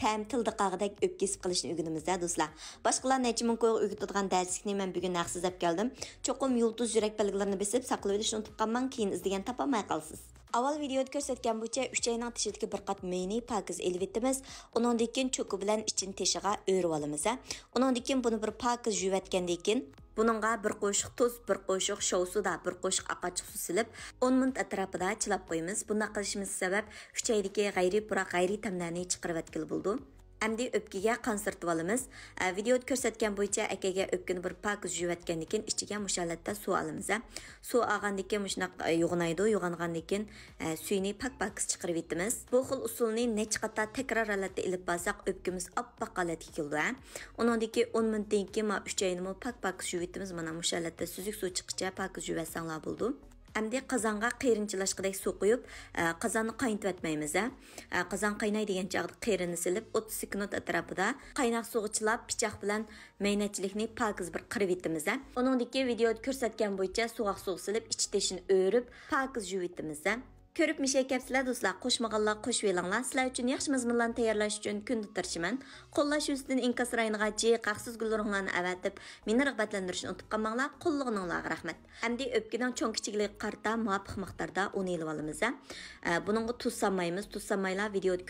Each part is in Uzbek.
tam tilda qog'dak o'pkesib qilishni o'rganamizda do'stlar boshqalar necha ming qo'yga o'rgatadigan darslikni men bugun naqshizlab keldim cho'qim yulduz yurak belgilarini besib saqlab olishni unutib qolmang keyin izlagan topolmay qolsiz avval videoda ko'rsatgan bo'yicha uch ayning tishidagi bir qat mayni pokiz ilib etimiz undan keyin cho'ki bilan ichin teshiga o'rib olamiz undan keyin buni bir pokiz yuvatgandan keyin Бұныңға бір қойшық тұз, бір қойшық шоусу да бір қойшық ақачық су сіліп, 10 мүнт әтрапыда чылап қоймыз. Бұна қылшымыз сәбәп, үш ғайри бұрақ ғайри тәмдәне чықырып әткіл бұлды. Әмді өпкеге қансыртып алымыз. Видеод көрсеткен бойынша әкеге өпкені бір пакет жүйеткен екен, ішіге мұшалатта су алымыз. Су аған екен мұшынақ юғынайды, юғанған екен сүйіне пак-пакыз чықырып еттіміз. Бұл қыл ұсылыны не чықатта тәкрар алатты іліп басақ өпкеміз аппақ қалаты 10 мүнттен ке ма 3 пак-пакыз жүйетіміз мана мұшалатта сүзік су чықыча пакіз жүйетсаңла болды. endi qozonga qayrinchilashqidek suv quyib qozonni qaynatayotmaymiz qozon qaynay degan chog'da qayrinni silib 30 sekund atrofida qaynoq suvga chilab pichoq bilan maynachilikni pokiz bir qirib etimiz uningdiki videoda ko'rsatgan bo'yicha suvaq suv silib ich teshini o'rib pokiz yuvitimiz Көріп mishakabsizlar do'stlar qo'shmaganlar qo'shvelinglar sizlar uchun yaxshi үшін tayyorlash uchun kunda үшін qo'llash ustidan inkas rayonga jiq qaqsiz gullaringlarni avatib meni rag'batlantirishni unutib qolmanglar рахмет. rahmat ұтып o'pkining cho'ng ұлағы рахмет. Әмді өп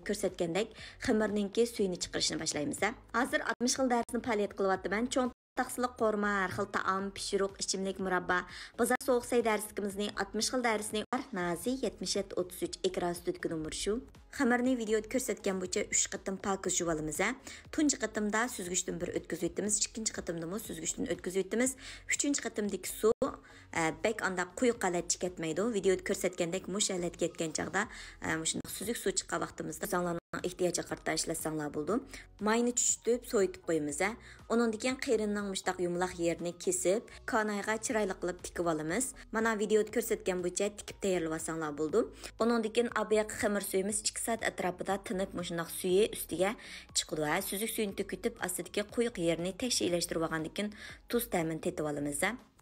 tuz tuz ko'rsatganda suyini chiqarishni boshlaymiz hozir xil تەخسىلىق қорма, ھەر خىل تائام پىشۇرۇق ئىچىملىك مۇراببا بازار سوغۇق سەي دەرسلىكىمىزنى 60 خىل دەرسنى نازى 77-33 ekran sütütkü numur şu. Xəmərni videoda göstərən buca 3 qatım pakız juvalımıza. Tunç qatımda süzgüçdən bir ötküzütdimiz, ikinci qatımda mı süzgüçdən 3 üçüncü qatımdakı su bek anda quyuq holat ketmaydi videoda ko'rsatgandek mush holat ketgan chog'da shundoq suzuk suv chiqqan vaqtimizda ehtiyoji qarta ishlatsanglar bo'ldi mayni tushitib so'yitib qo'yamiz a undan keyin qiyrinning mushtaq yumloq yerini kesib konayga chiroyli qilib tikib olamiz mana videoda ko'rsatgan bo'yicha tikib tayyorlab olsanglar bo'ldi undan keyin abyak xamir suyimiz 2 soat atrofida tinib mushundoq suyi ustiga chiqdi va suzuk suyini to'kitib ostidagi quyuq yerini tekshilashtirib olgandan keyin tuz ta'min tetib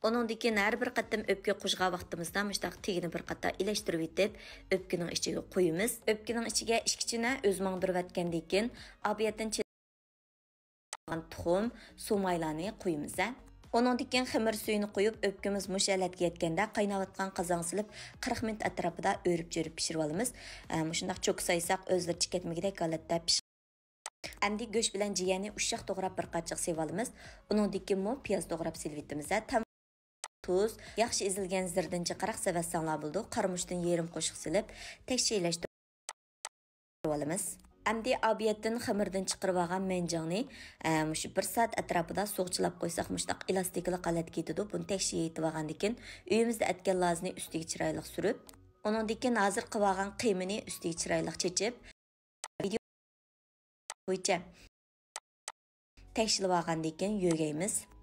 Оныңдекен әрбір қаттым өпке құжға вақтымызда мұштақ тегіні бір қатта иләштіріп етіп, өпкінің ішіге қойымыз. Өпкінің ішіге ішкішіне өз маңдырып әткендекен, абияттың четін тұқым, майланы қойымыз. Оныңдекен қымыр сүйіні қойып, өпкіміз мұш әләтке еткенде қайнаватқан қазан 40 минут атырапыда өріп жүріп пішіріп алымыз. Мұшындақ чөк сайсақ өзлер чекетмегедек қалатта пішір Әмді гөш білән жияны ұшшақ тоғырап бір қатшық севалымыз. Оның деккен мұ пияз тоғырап селветтімізді. tuz yaxshi ezilgan zirdinchi qaraq savassanglar bo'ldi qarmushdan yerim qo'shiq silib tekshiylashtirib olamiz Әмді абиеттің қымырдың чықырып алған мәнжаңны мүші бір сәт әтрапыда соғчылап қойсақ мұштақ эластикілі қалат кетеді бұны тәкші етіп алған екен үйімізді әткен лазыны үстіге чырайлық сүріп оның декен азыр қылып алған қиымыны үстіге чырайлық чечіп видео бойынша тәкшіліп алған екен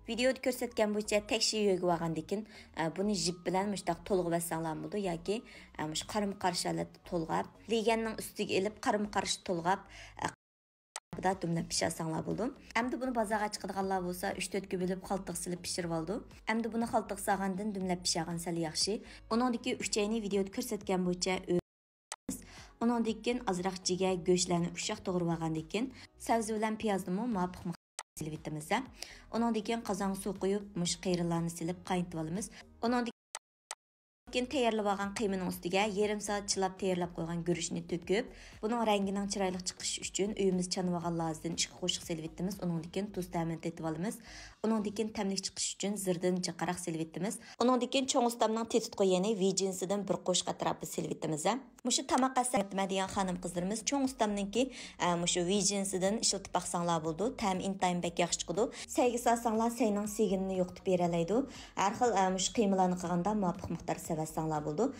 videoda ko'rsatgan bo'yicha tekshi yo'lga olgandekin e, bunu jip bilan mushtaq to'lg'ib olsanglar bo'ldi yoki karım e, qarama qarshilar to'lg'ab leganning ustiga ilib qarama qarshi to'lg'ab e, da pişir dumlab pishasanglar bo'ldi endi buni bozorga chiqadiganlar bo'lsa 3-4 bo'lib Hem de bunu oldi endi buni xaltiq sag'andan dumlab pishagan sal yaxshi uningdiki uchayni videoda ko'rsatgan bo'yicha uningdekin azroq jiga go'shtlarni ushoq to'g'rib olgandekin sabzi bilan piyozni muvofiq silib Оның деген diken құйып, su koyup сіліп silip Keyin tayyorlab olgan qiymaning ustiga yarim soat chilab tayyorlab qo'ygan guruchni to'kib, buning rangining chiroyli chiqishi uchun uyimiz chanvagan lazdan ikki qo'shiq selib etdimiz. Uningdikin tuz ta'min etib olamiz. Uningdikin tamlik chiqishi uchun zirdan chaqaroq selib etdimiz. Uningdikin cho'ng ustamning tetit qo'yani vijinsidan bir qo'shiq atrofi selib etdimiz. Mushu tamoq qasam etmaydigan xonim qizlarimiz cho'ng ustamninki e, mushu vijinsidan ishlatib baqsanglar bo'ldi. Ta'm intayin bak yaxshi chiqdi. Saygi solsanglar sayning seginini yo'qitib beralaydi. Har xil e, mushu qiymalarni qilganda muvofiq miqdor ыңгайластаңла болду